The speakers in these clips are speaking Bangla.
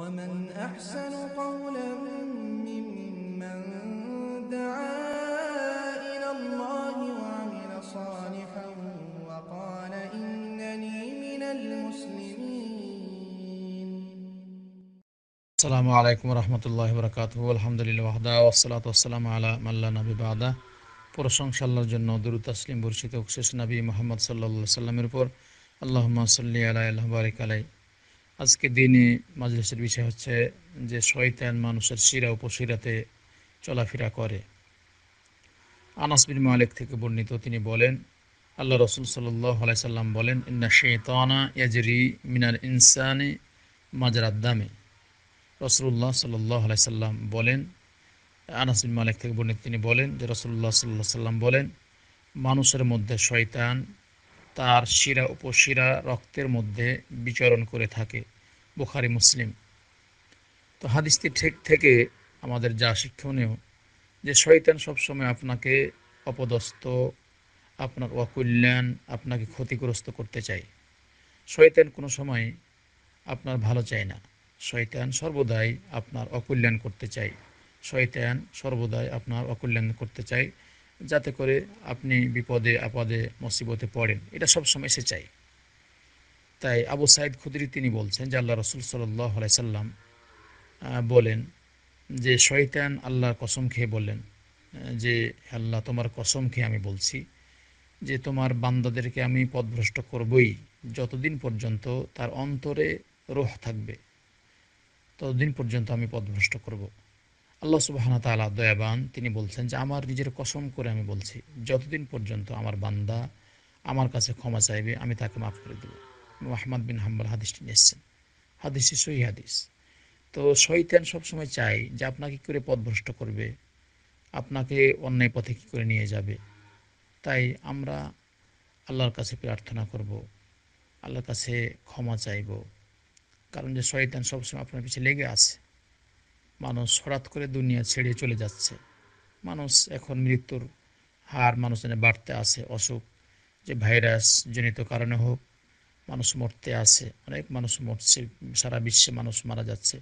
ومن أحسن قولا ممن دعا إلى الله وعمل صالحا وقال إنني من المسلمين السلام عليكم ورحمة الله وبركاته والحمد لله وحده والصلاة والسلام على من لا نبي بعده প্রশংসা আল্লাহর জন্য দুরু তাসলিম বর্ষিত শেষ নবী মোহাম্মদ সাল্লা সাল্লামের উপর আল্লাহ সাল্লি আলাই আল্লাহ বারিক আলাই আজকে দিনে মাজলিসের বিষয় হচ্ছে যে শয়তান মানুষের শিরা উপশিরাতে চলাফেরা করে আনাস মালিক থেকে বর্ণিত তিনি বলেন আল্লাহ রসুল সাল্লাই সাল্লাম বলেন ইন্না শেতানা ইয়াজরি মিনার ইনসানে দামে রসুল্লাহ সাল্লাই সাল্লাম বলেন আনাস মালিক থেকে বর্ণিত তিনি বলেন যে রসুল্লাহ সাল্লাহ সাল্লাম বলেন মানুষের মধ্যে শয়তান তার শিরা উপশিরা রক্তের মধ্যে বিচরণ করে থাকে বুখারি মুসলিম তো হাদিসটি ঠিক থেকে আমাদের যা শিক্ষণীয় যে শয়তান সবসময় আপনাকে অপদস্থ আপনার অকল্যাণ আপনাকে ক্ষতিগ্রস্ত করতে চায় শয়তান কোনো সময় আপনার ভালো চায় না শয়তান সর্বদাই আপনার অকল্যাণ করতে চায় শয়তান সর্বদাই আপনার অকল্যাণ করতে চায় যাতে করে আপনি বিপদে আপদে মসিবতে পড়েন এটা সবসময় সে চাই তাই আবু সাইদ খুদরি তিনি বলছেন যে আল্লাহ রসুল সাল্লাহ সাল্লাম বলেন যে শয়তান আল্লাহর কসম খেয়ে বললেন যে আল্লাহ তোমার কসম খেয়ে আমি বলছি যে তোমার বান্দাদেরকে আমি পদভ্রষ্ট করবই যতদিন পর্যন্ত তার অন্তরে রোহ থাকবে ততদিন পর্যন্ত আমি পদভ্রষ্ট করবো আল্লাহ সুবাহন তালা দয়াবান তিনি বলছেন যে আমার নিজের কসম করে আমি বলছি যতদিন পর্যন্ত আমার বান্দা আমার কাছে ক্ষমা চাইবে আমি তাকে মাফ করে দেবো আহমদ বিন হাম্বাল হাদিসটি নিয়েছেন হাদিসটি সহি হাদিস তো শৈতান সবসময় চাই যে আপনাকে করে ভ্রষ্ট করবে আপনাকে অন্যায় পথে কী করে নিয়ে যাবে তাই আমরা আল্লাহর কাছে প্রার্থনা করব আল্লাহর কাছে ক্ষমা চাইব কারণ যে শয়তান সবসময় আপনার পিছিয়ে লেগে আছে মানুষ হঠাৎ করে দুনিয়া ছেড়ে চলে যাচ্ছে মানুষ এখন মৃত্যুর হার মানুষের বাড়তে আছে অসুখ যে ভাইরাস জনিত কারণে হোক মানুষ মরতে আছে অনেক মানুষ মরছে সারা বিশ্বে মানুষ মারা যাচ্ছে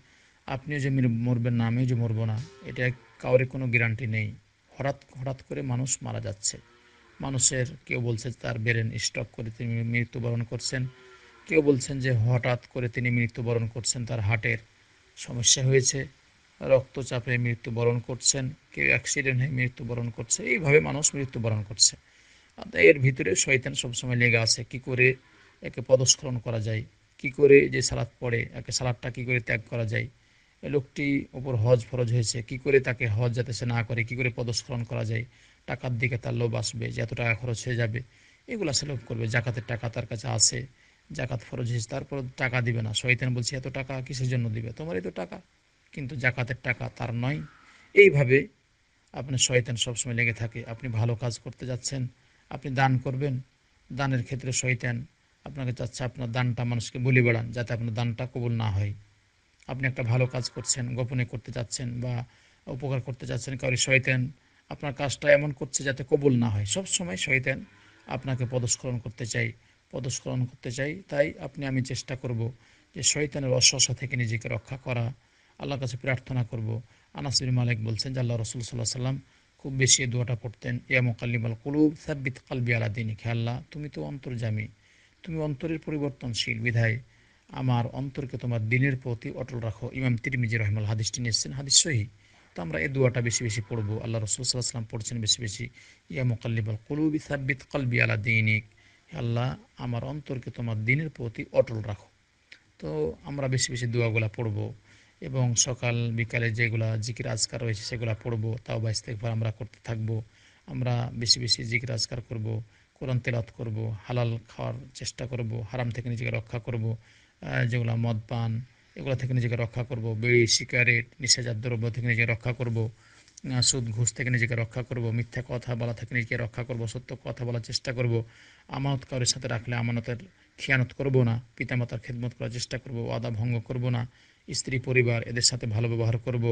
আপনিও যে মরবেন না আমিও যে মরবো না এটা কাউরে কোনো গ্যারান্টি নেই হঠাৎ হঠাৎ করে মানুষ মারা যাচ্ছে মানুষের কেউ বলছে তার ব্রেন স্টক করে তিনি মৃত্যুবরণ করছেন কেউ বলছেন যে হঠাৎ করে তিনি মৃত্যুবরণ করছেন তার হার্টের সমস্যা হয়েছে রক্তচাপে মৃত্যুবরণ করছেন কেউ অ্যাক্সিডেন্ট হয়ে মৃত্যুবরণ করছে এইভাবে মানুষ মৃত্যুবরণ করছে আচ্ছা, এর ভিতরে শৈতান সবসময় লেগে আছে কি করে একে পদস্খলন করা যায় কি করে যে সালাদ পড়ে একে সালাদটা কি করে ত্যাগ করা যায় লোকটি ওপর হজ ফরজ হয়েছে কি করে তাকে হজ যাতে সে না করে কি করে পদস্খলন করা যায় টাকার দিকে তার লোভ আসবে যে এত টাকা খরচ হয়ে যাবে এগুলো সে লোভ করবে জাকাতের টাকা তার কাছে আছে জাকাত ফরজ হয়েছে তারপর টাকা দিবে না শৈতান বলছে এত টাকা কিসের জন্য দিবে তোমার তো টাকা কিন্তু জাকাতের টাকা তার নয় এইভাবে আপনি শয়তান সবসময় লেগে থাকে আপনি ভালো কাজ করতে যাচ্ছেন আপনি দান করবেন দানের ক্ষেত্রে শয়তান আপনাকে চাচ্ছে আপনার দানটা মানুষকে বলি বেড়ান যাতে আপনার দানটা কবুল না হয় আপনি একটা ভালো কাজ করছেন গোপনে করতে চাচ্ছেন বা উপকার করতে চাচ্ছেন কারি শয়তান আপনার কাজটা এমন করছে যাতে কবুল না হয় সব সময় শয়তান আপনাকে পদস্করণ করতে চাই পদস্করণ করতে চাই তাই আপনি আমি চেষ্টা করব যে শয়তানের অশ্বসা থেকে নিজেকে রক্ষা করা আল্লাহর কাছে প্রার্থনা করব আনাসির মালিক বলছেন যে আল্লাহ রসুল সাল্লাহ সাল্লাম খুব বেশি দোয়াটা পড়তেন ইয়া মোকাল্লিম আল কুলুব সাব্বিত কালবি আলা দিন খেয়াল্লা তুমি তো অন্তর্জামী তুমি অন্তরের পরিবর্তনশীল বিধায় আমার অন্তরকে তোমার দিনের প্রতি অটল রাখো ইমাম তিরমিজি রহমাল হাদিসটি নিয়েছেন হাদিস সহি তো আমরা এই দোয়াটা বেশি বেশি পড়বো আল্লাহ রসুল সাল্লাহ সাল্লাম পড়ছেন বেশি বেশি ইয়া মোকাল্লিব আল কুলুবি সাব্বিত কালবি আলা দিনিক আল্লাহ আমার অন্তরকে তোমার দিনের প্রতি অটল রাখো তো আমরা বেশি বেশি দোয়াগুলা পড়বো এবং সকাল বিকালে যেগুলো জিকির আজকার রয়েছে সেগুলো পড়বো তাও বা ইস্তেকবার আমরা করতে থাকবো আমরা বেশি বেশি জিকির আজকার করব কোরআন তেলাত করব হালাল খাওয়ার চেষ্টা করব হারাম থেকে নিজেকে রক্ষা করব যেগুলো মদ পান এগুলো থেকে নিজেকে রক্ষা করব বেড়ি সিগারেট নিশাজাত দ্রব্য থেকে নিজেকে রক্ষা করব সুদ ঘুষ থেকে নিজেকে রক্ষা করব মিথ্যা কথা বলা থেকে নিজেকে রক্ষা করব সত্য কথা বলার চেষ্টা করব আমানত কারোর সাথে রাখলে আমানতের খেয়ানত করব না পিতামাতার খেদমত করার চেষ্টা করব ওয়াদা ভঙ্গ করব না স্ত্রী পরিবার এদের সাথে ভালো ব্যবহার করব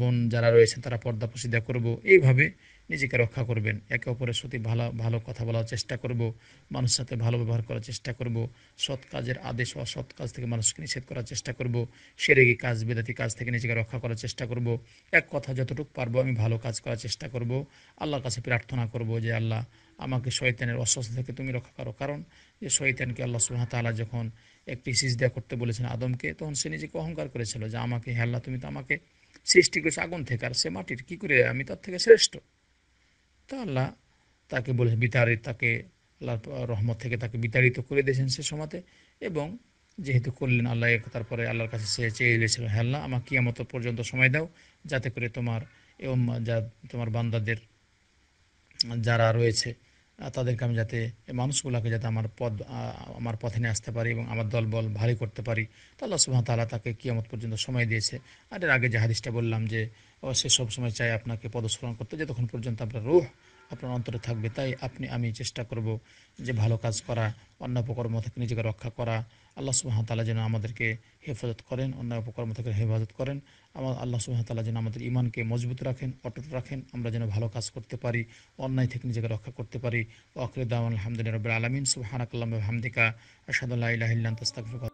বোন যারা রয়েছেন তারা পর্দা পশিদা করব এইভাবে নিজেকে রক্ষা করবেন একে অপরের সাথে ভালো ভালো কথা বলার চেষ্টা করব মানুষের সাথে ভালো ব্যবহার করার চেষ্টা করব সৎ কাজের আদেশ অসৎ কাজ থেকে মানুষকে নিষেধ করার চেষ্টা করব গিয়ে কাজ বেদাতি কাজ থেকে নিজেকে রক্ষা করার চেষ্টা করব এক কথা যতটুকু পারবো আমি ভালো কাজ করার চেষ্টা করব আল্লাহর কাছে প্রার্থনা করব যে আল্লাহ আমাকে শয়তানের অস্বস্থ থেকে তুমি রক্ষা করো কারণ যে শয়তানকে আল্লাহ সুহাম তালা যখন একটি সিজদা করতে বলেছেন আদমকে তখন সে নিজেকে অহংকার করেছিল যে আমাকে হেল্লা তুমি তো আমাকে সৃষ্টি করেছো আগুন থেকে আর সে মাটির কী করে আমি তার থেকে শ্রেষ্ঠ তা আল্লাহ তাকে বলে বিতাড়িত তাকে আল্লাহ রহমত থেকে তাকে বিতাড়িত করে দিয়েছেন সে সময়তে এবং যেহেতু করলেন আল্লাহ তারপরে আল্লাহর কাছে সে চেয়ে দিয়েছিল হেল্লা আমাকে কিয়ামত পর্যন্ত সময় দাও যাতে করে তোমার এবং যা তোমার বান্দাদের যারা রয়েছে তাদেরকে আমি যাতে মানুষগুলোকে যাতে আমার পদ আমার পথে নিয়ে আসতে পারি এবং আমার দলবল ভারী করতে পারি তা আল্লাহ তালা তাকে কিয়ামত পর্যন্ত সময় দিয়েছে আর এর আগে যে হাদিসটা বললাম যে সে সবসময় চাই আপনাকে পদস্মরণ করতে যতক্ষণ পর্যন্ত আপনার রুহ আপনার অন্তরে থাকবে তাই আপনি আমি চেষ্টা করব যে ভালো কাজ করা অন্য অপকর্ম থেকে নিজেকে রক্ষা করা আল্লাহ তালা যেন আমাদেরকে হেফাজত করেন অন্যায় উপকর্ম থেকে হেফাজত করেন আমার আল্লাহ তালা যেন আমাদের ইমানকে মজবুত রাখেন অটুট রাখেন আমরা যেন ভালো কাজ করতে পারি অন্যায় থেকে নিজেকে রক্ষা করতে পারি ওয়াকরুদ্দাম আলহামদুলিল্লাহ রবিল আলমিন সুহানাকাল্লাম হামদিকা আসাদুল্লাহ ইহিল্লান তস্তাক